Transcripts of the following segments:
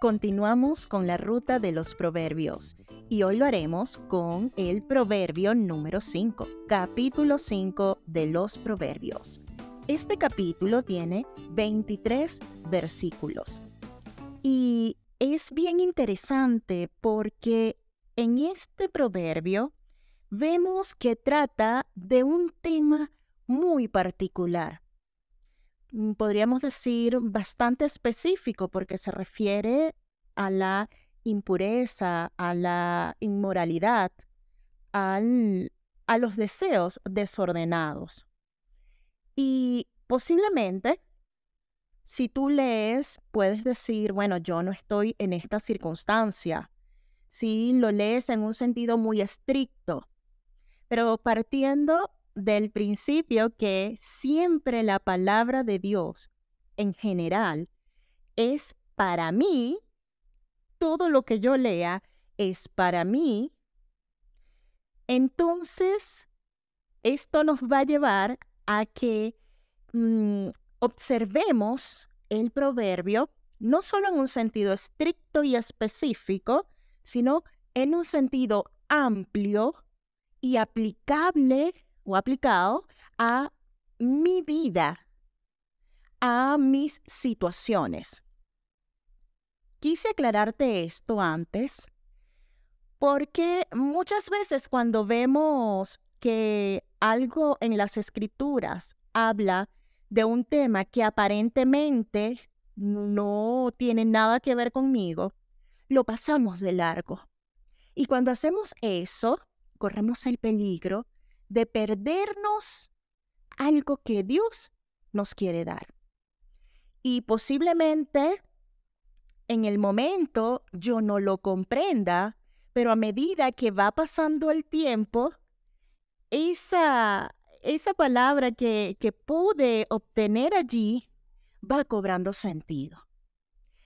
Continuamos con la ruta de los proverbios y hoy lo haremos con el proverbio número 5, capítulo 5 de los proverbios. Este capítulo tiene 23 versículos y es bien interesante porque en este proverbio vemos que trata de un tema muy particular Mm, podríamos decir, bastante específico porque se refiere a la impureza, a la inmoralidad, a los deseos desordenados. Y posiblemente, si tú lees, puedes decir, bueno, yo no estoy en esta circunstancia. Si lo lees en un sentido muy estricto, pero partiendo del principio que siempre la palabra de Dios en general es para mí, todo lo que yo lea es para mí, entonces esto nos va a llevar a que mm, observemos el proverbio no solo en un sentido estricto y específico, sino en un sentido amplio y aplicable o aplicado a mi vida, a mis situaciones. Quise aclararte esto antes porque muchas veces cuando vemos que algo en las escrituras habla de un tema que aparentemente no tiene nada que ver conmigo, lo pasamos de largo. Y cuando hacemos eso, corremos el peligro de perdernos algo que Dios nos quiere dar. Y posiblemente en el momento yo no lo comprenda, pero a medida que va pasando el tiempo, esa, esa palabra que pude obtener allí va cobrando sentido.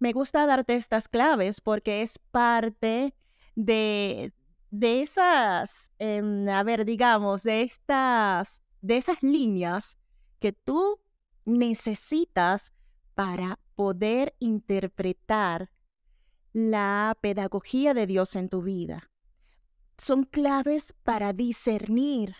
Me gusta darte estas claves porque es parte de, de esas, em, a ver, digamos, estas, de esas líneas que tú necesitas para poder interpretar la pedagogía de Dios en tu vida. Son claves para discernir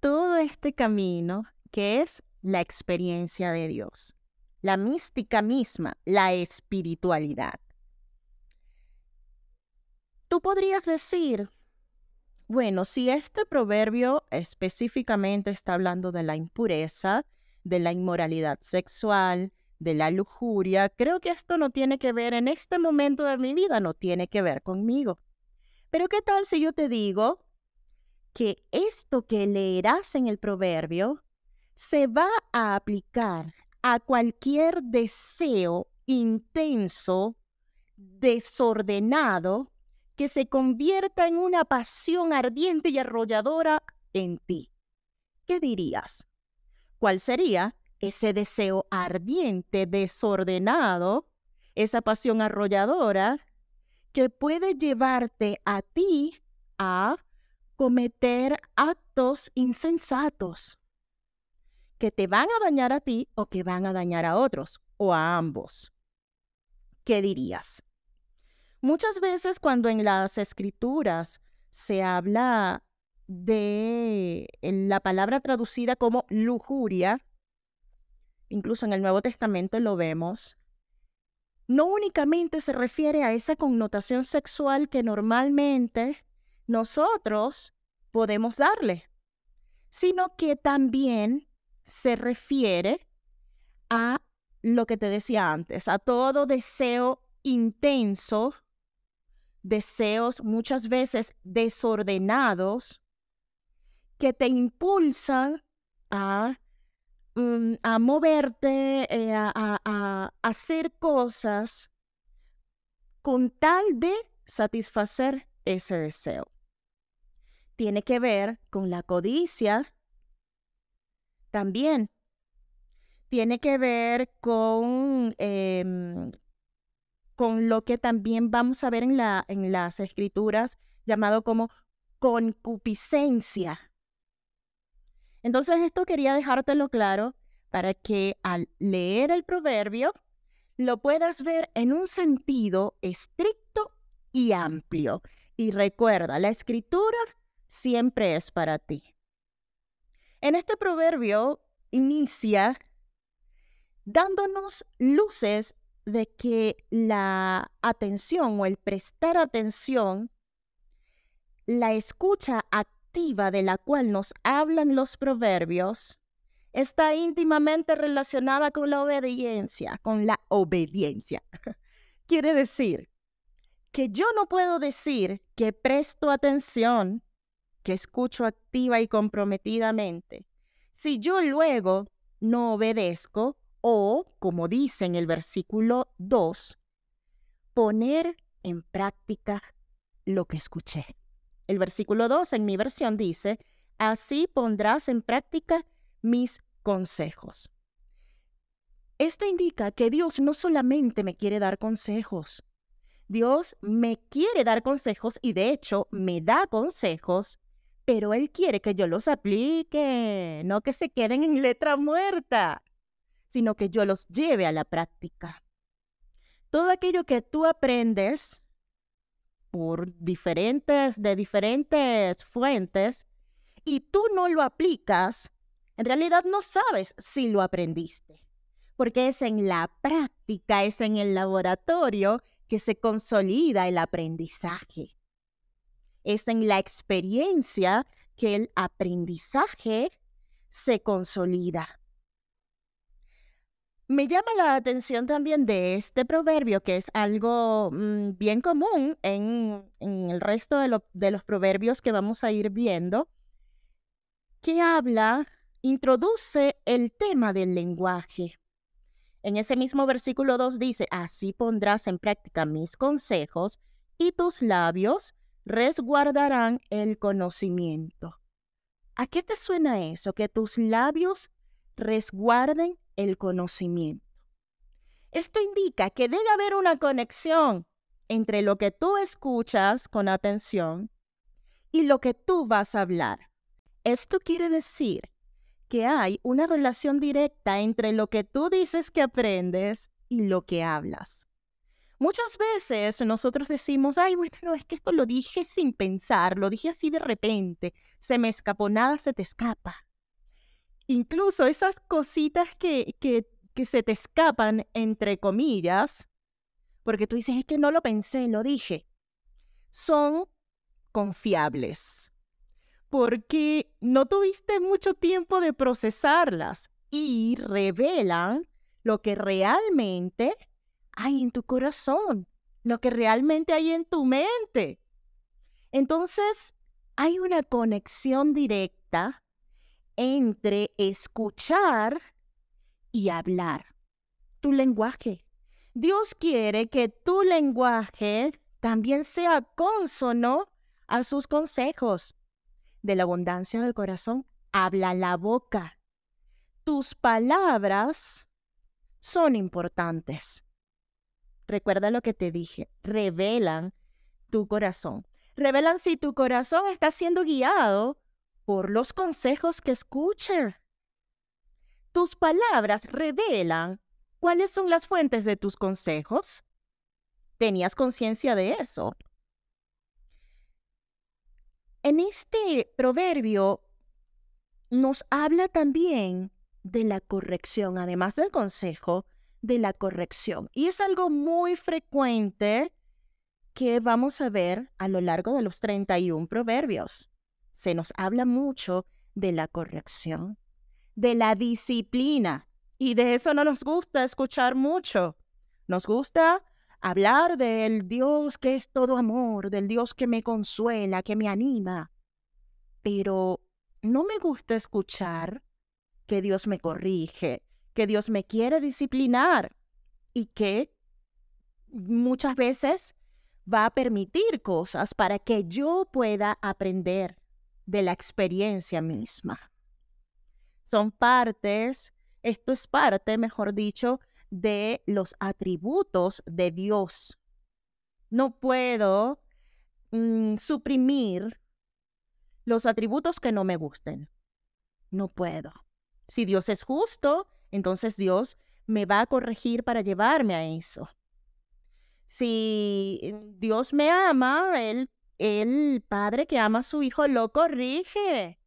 todo este camino que es la experiencia de Dios, la mística misma, la espiritualidad. Tú podrías decir, bueno, si este proverbio específicamente está hablando de la impureza, de la inmoralidad sexual, de la lujuria, creo que esto no tiene que ver en este momento de mi vida, no tiene que ver conmigo. Pero ¿qué tal si yo te digo que esto que leerás en el proverbio se va a aplicar a cualquier deseo intenso, desordenado que se convierta en una pasión ardiente y arrolladora en ti. ¿Qué dirías? ¿Cuál sería ese deseo ardiente, desordenado, esa pasión arrolladora que puede llevarte a ti a cometer actos insensatos que te van a dañar a ti o que van a dañar a otros o a ambos. ¿Qué dirías? Muchas veces cuando en las escrituras se habla de la palabra traducida como lujuria, incluso en el Nuevo Testamento lo vemos, no únicamente se refiere a esa connotación sexual que normalmente nosotros podemos darle, sino que también se refiere a lo que te decía antes, a todo deseo intenso deseos muchas veces desordenados que te impulsan a, mm, a moverte, eh, a, hacer cosas con tal de satisfacer ese deseo. Tiene que ver con la codicia también. Tiene que ver con em, con lo que también vamos a ver en, la, en las escrituras llamado como concupiscencia. Entonces esto quería dejártelo claro para que al leer el proverbio lo puedas ver en un sentido estricto y amplio. Y recuerda, la escritura siempre es para ti. En este proverbio inicia dándonos luces de que la atención o el prestar atención, la escucha activa de la cual nos hablan los proverbios, está íntimamente relacionada con la obediencia, con la obediencia. Quiere decir que yo no puedo decir que presto atención, que escucho activa y comprometidamente, si yo luego no obedezco o, como dice en el versículo 2, poner en práctica lo que escuché. El versículo 2 en mi versión dice, así pondrás en práctica mis consejos. Esto indica que Dios no solamente me quiere dar consejos, Dios me quiere dar consejos y de hecho me da consejos, pero Él quiere que yo los aplique, no que se queden en letra muerta sino que yo los lleve a la práctica. Todo aquello que tú aprendes por diferentes, de diferentes fuentes, y tú no lo aplicas, en realidad no sabes si lo aprendiste, porque es en la práctica, es en el laboratorio que se consolida el aprendizaje. Es en la experiencia que el aprendizaje se consolida. Me llama la atención también de este proverbio, que es algo mm, bien común en, el resto de, de, los proverbios que vamos a ir viendo, que habla, introduce el tema del lenguaje. En ese mismo versículo 2 dice, así pondrás en práctica mis consejos y tus labios resguardarán el conocimiento. ¿A qué te suena eso? Que tus labios resguarden el conocimiento. Esto indica que debe haber una conexión entre lo que tú escuchas con atención y lo que tú vas a hablar. Esto quiere decir que hay una relación directa entre lo que tú dices que aprendes y lo que hablas. Muchas veces nosotros decimos, ay, bueno, no, es que esto lo dije sin pensar, lo dije así de repente, se me escapó, nada se te escapa incluso esas cositas que, se te escapan, entre comillas, porque tú dices, es que no lo pensé, lo dije, son confiables, porque no tuviste mucho tiempo de procesarlas y revelan lo que realmente hay en tu corazón, lo que realmente hay en tu mente. Entonces, hay una conexión directa entre escuchar y hablar. Tu lenguaje. Dios quiere que tu lenguaje también sea consono a sus consejos. De la abundancia del corazón habla la boca. Tus palabras son importantes. Recuerda lo que te dije, revelan tu corazón. Revelan si tu corazón está siendo guiado por los consejos que escuche. Tus palabras revelan cuáles son las fuentes de tus consejos. ¿Tenías conciencia de eso? En este proverbio nos habla también de la corrección, además del consejo, de la corrección. Y es algo muy frecuente que vamos a ver a lo largo de los 31 proverbios se nos habla mucho de la corrección, de la disciplina, y de eso no nos gusta escuchar mucho. Nos gusta hablar del Dios que es todo amor, del Dios que me consuela, que me anima, pero no me gusta escuchar que Dios me corrige, que Dios me quiere disciplinar y que muchas veces va a permitir cosas para que yo pueda aprender, de la experiencia misma. Son partes, esto es parte, mejor dicho, de los atributos de Dios. No puedo mm, suprimir los atributos que no me gusten. No puedo. Si Dios es justo, entonces Dios me va a corregir para llevarme a eso. Si mm, Dios me ama, Él el padre que ama a su hijo lo corrige,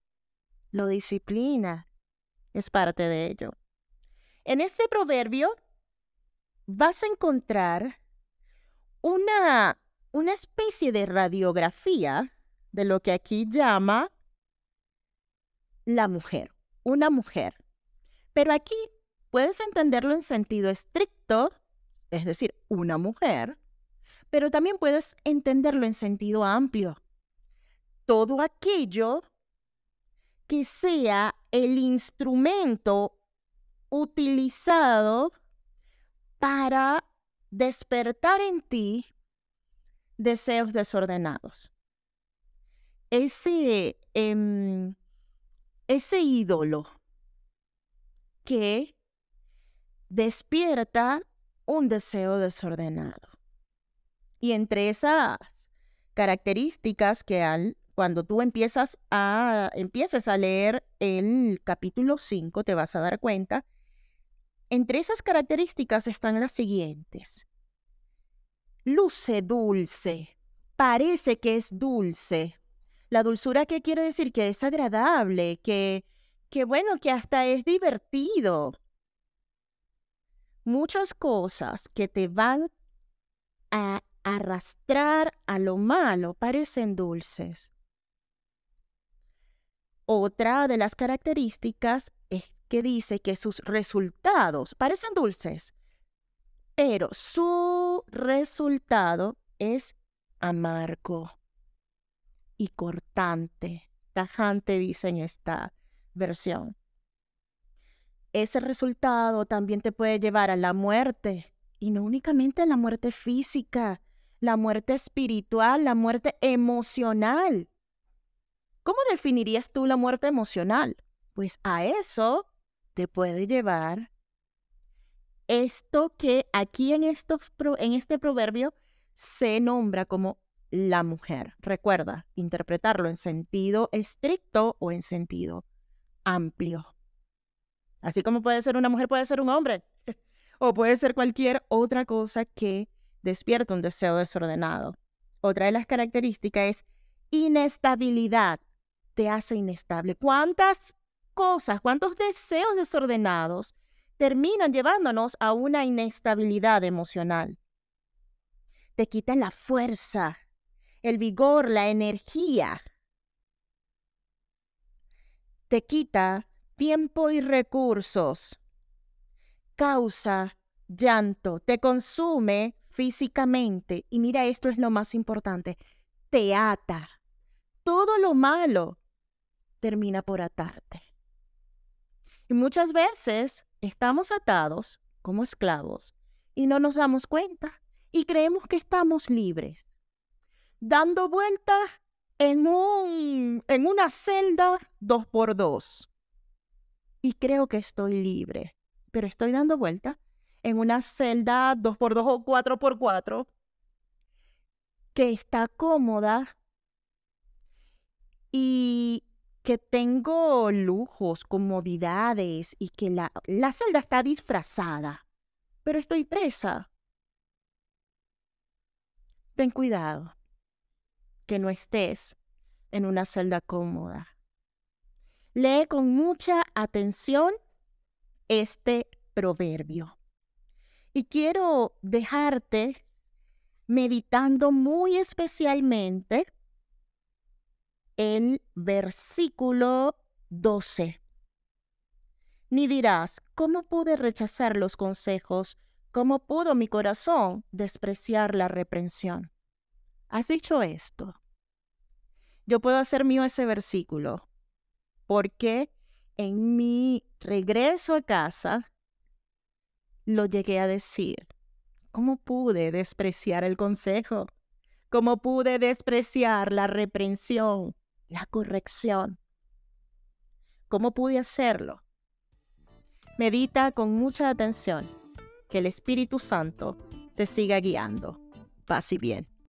lo disciplina. Es parte de ello. En este proverbio vas a encontrar una, una especie de radiografía de lo que aquí llama la mujer, una mujer. Pero aquí puedes entenderlo en sentido estricto, es decir, una mujer, pero también puedes entenderlo en sentido amplio. Todo aquello que sea el instrumento utilizado para despertar en ti deseos desordenados. Ese, em, ese ídolo que despierta un deseo desordenado. Y entre esas características que al, cuando tú empiezas a, empieces a leer el capítulo 5 te vas a dar cuenta, entre esas características están las siguientes. Luce dulce, parece que es dulce. La dulzura que quiere decir que es agradable, que, que bueno, que hasta es divertido. Muchas cosas que te van a arrastrar a lo malo parecen dulces. Otra de las características es que dice que sus resultados parecen dulces, pero su resultado es amargo y cortante, tajante, dice en esta versión. Ese resultado también te puede llevar a la muerte, y no únicamente a la muerte física, la muerte espiritual, la muerte emocional. ¿Cómo definirías tú la muerte emocional? Pues a eso te puede llevar esto que aquí en, estos, en este proverbio se nombra como la mujer. Recuerda, interpretarlo en sentido estricto o en sentido amplio. Así como puede ser una mujer, puede ser un hombre o puede ser cualquier otra cosa que despierta un deseo desordenado. Otra de las características es inestabilidad. Te hace inestable. ¿Cuántas cosas, cuántos deseos desordenados terminan llevándonos a una inestabilidad emocional? Te quitan la fuerza, el vigor, la energía. Te quita tiempo y recursos. Causa llanto. Te consume físicamente, y mira, esto es lo más importante, te ata. Todo lo malo termina por atarte. Y muchas veces estamos atados como esclavos y no nos damos cuenta y creemos que estamos libres, dando vueltas en, un, en una celda dos por dos. Y creo que estoy libre, pero estoy dando vueltas en una celda 2x2 o 4x4 que está cómoda y que tengo lujos, comodidades y que la, la celda está disfrazada, pero estoy presa. Ten cuidado que no estés en una celda cómoda. Lee con mucha atención este proverbio. Y quiero dejarte meditando muy especialmente el versículo 12. Ni dirás, ¿cómo pude rechazar los consejos? ¿Cómo pudo mi corazón despreciar la reprensión? Has dicho esto. Yo puedo hacer mío ese versículo, porque en mi regreso a casa, lo llegué a decir? ¿Cómo pude despreciar el consejo? ¿Cómo pude despreciar la reprensión, la corrección? ¿Cómo pude hacerlo? Medita con mucha atención. Que el Espíritu Santo te siga guiando. Paz y bien.